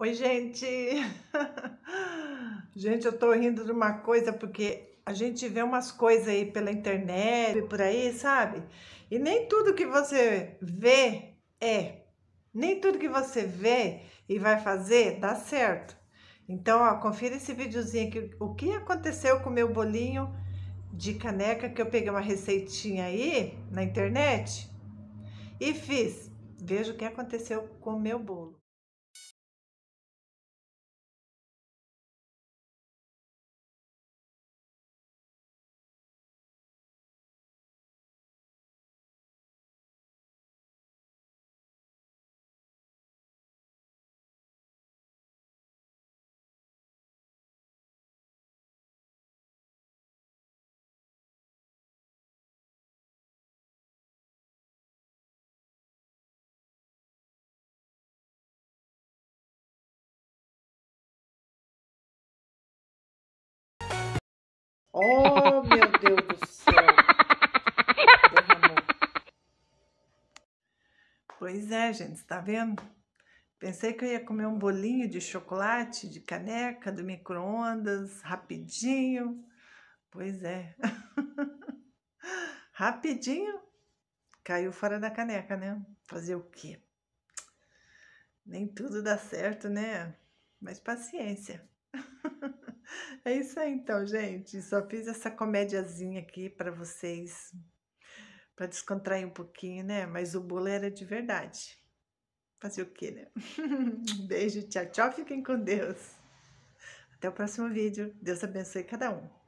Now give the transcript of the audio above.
Oi, gente! gente, eu tô rindo de uma coisa porque a gente vê umas coisas aí pela internet, e por aí, sabe? E nem tudo que você vê é. Nem tudo que você vê e vai fazer dá certo. Então, ó, confira esse videozinho aqui. O que aconteceu com o meu bolinho de caneca que eu peguei uma receitinha aí na internet e fiz. Veja o que aconteceu com o meu bolo. Oh, meu Deus do céu. Derramou. Pois é, gente, tá vendo? Pensei que eu ia comer um bolinho de chocolate, de caneca, do micro-ondas, rapidinho. Pois é. rapidinho caiu fora da caneca, né? Fazer o quê? Nem tudo dá certo, né? Mas paciência. É isso aí então, gente. Só fiz essa comédiazinha aqui para vocês, para descontrair um pouquinho, né? Mas o bolo era de verdade. Fazer o quê, né? Beijo, tchau, tchau. Fiquem com Deus. Até o próximo vídeo. Deus abençoe cada um.